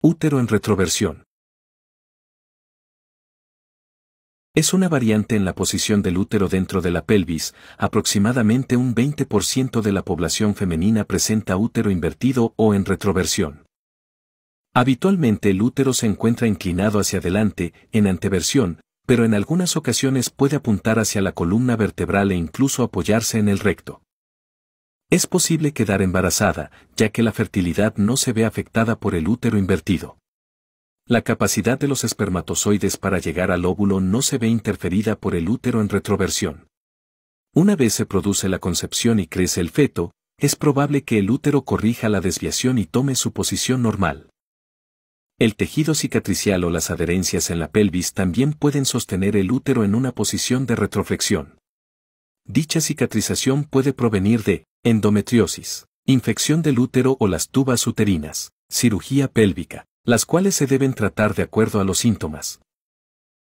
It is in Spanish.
Útero en retroversión. Es una variante en la posición del útero dentro de la pelvis, aproximadamente un 20% de la población femenina presenta útero invertido o en retroversión. Habitualmente el útero se encuentra inclinado hacia adelante, en anteversión, pero en algunas ocasiones puede apuntar hacia la columna vertebral e incluso apoyarse en el recto. Es posible quedar embarazada, ya que la fertilidad no se ve afectada por el útero invertido. La capacidad de los espermatozoides para llegar al óvulo no se ve interferida por el útero en retroversión. Una vez se produce la concepción y crece el feto, es probable que el útero corrija la desviación y tome su posición normal. El tejido cicatricial o las adherencias en la pelvis también pueden sostener el útero en una posición de retroflexión. Dicha cicatrización puede provenir de Endometriosis. Infección del útero o las tubas uterinas. Cirugía pélvica. Las cuales se deben tratar de acuerdo a los síntomas.